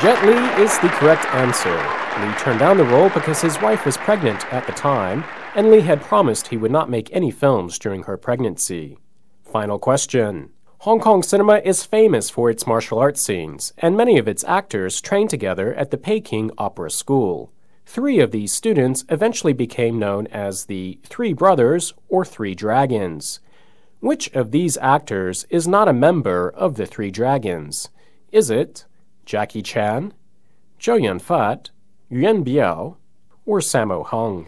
Jet Li is the correct answer. Li turned down the role because his wife was pregnant at the time, and Li had promised he would not make any films during her pregnancy. Final question. Hong Kong cinema is famous for its martial arts scenes, and many of its actors trained together at the Peking Opera School. Three of these students eventually became known as the Three Brothers or Three Dragons. Which of these actors is not a member of the Three Dragons? Is it Jackie Chan, Zhou Yun Fat, Yuan Biao, or Sammo Hung.